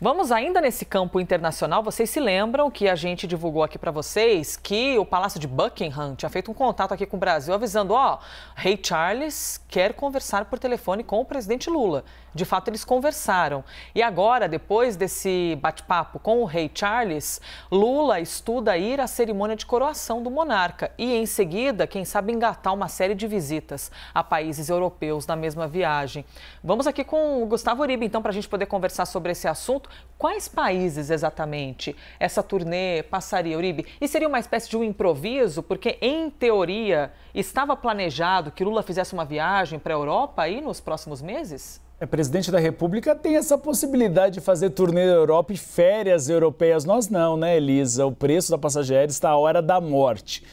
Vamos ainda nesse campo internacional. Vocês se lembram que a gente divulgou aqui para vocês que o Palácio de Buckingham tinha feito um contato aqui com o Brasil avisando, ó, Rei Charles quer conversar por telefone com o presidente Lula. De fato, eles conversaram. E agora, depois desse bate-papo com o Rei Charles, Lula estuda ir à cerimônia de coroação do monarca e, em seguida, quem sabe engatar uma série de visitas a países europeus na mesma viagem. Vamos aqui com o Gustavo Uribe, então, para a gente poder conversar sobre esse assunto. Quais países exatamente essa turnê passaria, Uribe? E seria uma espécie de um improviso, porque em teoria estava planejado que Lula fizesse uma viagem para a Europa aí nos próximos meses? É, presidente da República tem essa possibilidade de fazer turnê da Europa e férias europeias. Nós não, né, Elisa? O preço da passageira está à hora da morte.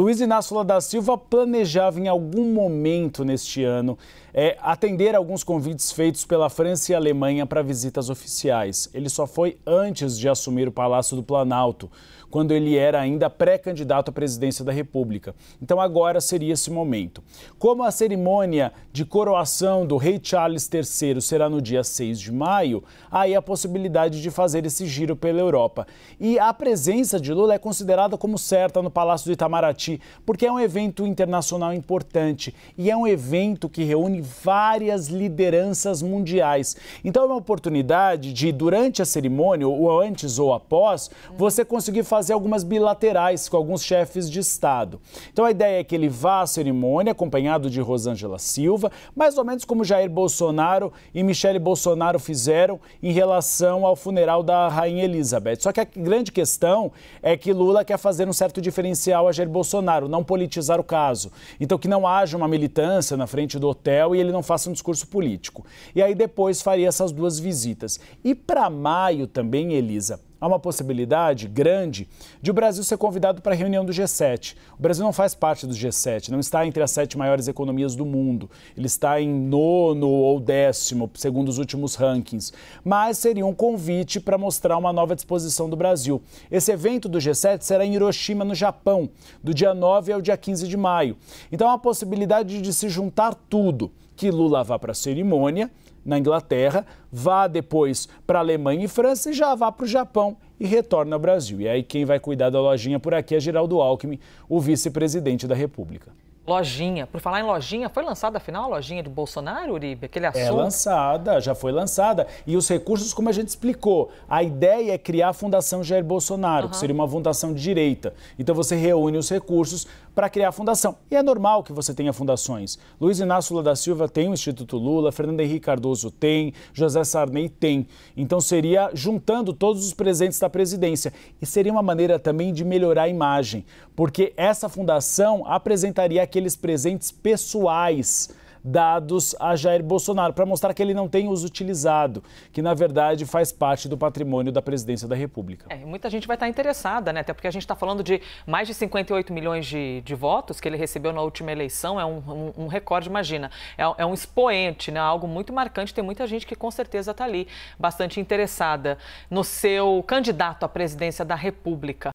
Luiz Inácio Lula da Silva planejava em algum momento neste ano é, atender alguns convites feitos pela França e Alemanha para visitas oficiais. Ele só foi antes de assumir o Palácio do Planalto, quando ele era ainda pré-candidato à presidência da República. Então agora seria esse momento. Como a cerimônia de coroação do rei Charles III será no dia 6 de maio, aí a possibilidade de fazer esse giro pela Europa. E a presença de Lula é considerada como certa no Palácio do Itamaraty assistir, porque é um evento internacional importante e é um evento que reúne várias lideranças mundiais. Então é uma oportunidade de, durante a cerimônia, ou antes ou após, você conseguir fazer algumas bilaterais com alguns chefes de Estado. Então a ideia é que ele vá à cerimônia, acompanhado de Rosângela Silva, mais ou menos como Jair Bolsonaro e Michele Bolsonaro fizeram em relação ao funeral da Rainha Elizabeth. Só que a grande questão é que Lula quer fazer um certo diferencial a Jair Bolsonaro Bolsonaro, não politizar o caso. Então, que não haja uma militância na frente do hotel e ele não faça um discurso político. E aí depois faria essas duas visitas. E para maio também, Elisa, Há uma possibilidade grande de o Brasil ser convidado para a reunião do G7. O Brasil não faz parte do G7, não está entre as sete maiores economias do mundo. Ele está em nono ou décimo, segundo os últimos rankings. Mas seria um convite para mostrar uma nova disposição do Brasil. Esse evento do G7 será em Hiroshima, no Japão, do dia 9 ao dia 15 de maio. Então há a possibilidade de se juntar tudo que Lula vá para a cerimônia na Inglaterra, vá depois para a Alemanha e França e já vá para o Japão e retorna ao Brasil. E aí quem vai cuidar da lojinha por aqui é Geraldo Alckmin, o vice-presidente da República. Lojinha. Por falar em lojinha, foi lançada afinal a lojinha de Bolsonaro, Uribe? Aquele é assunto? É lançada, já foi lançada. E os recursos, como a gente explicou, a ideia é criar a Fundação Jair Bolsonaro, uhum. que seria uma fundação de direita. Então você reúne os recursos para criar a fundação. E é normal que você tenha fundações. Luiz Inácio Lula da Silva tem o Instituto Lula, Fernando Henrique Cardoso tem, José Sarney tem. Então seria juntando todos os presentes da presidência. E seria uma maneira também de melhorar a imagem, porque essa fundação apresentaria aquele aqueles presentes pessoais dados a Jair Bolsonaro para mostrar que ele não tem os utilizado, que na verdade faz parte do patrimônio da presidência da República. É, muita gente vai estar tá interessada, né? Até porque a gente está falando de mais de 58 milhões de, de, votos que ele recebeu na última eleição, é um, um, um recorde, imagina. É, é, um expoente, né? Algo muito marcante. Tem muita gente que com certeza está ali bastante interessada no seu candidato à presidência da República.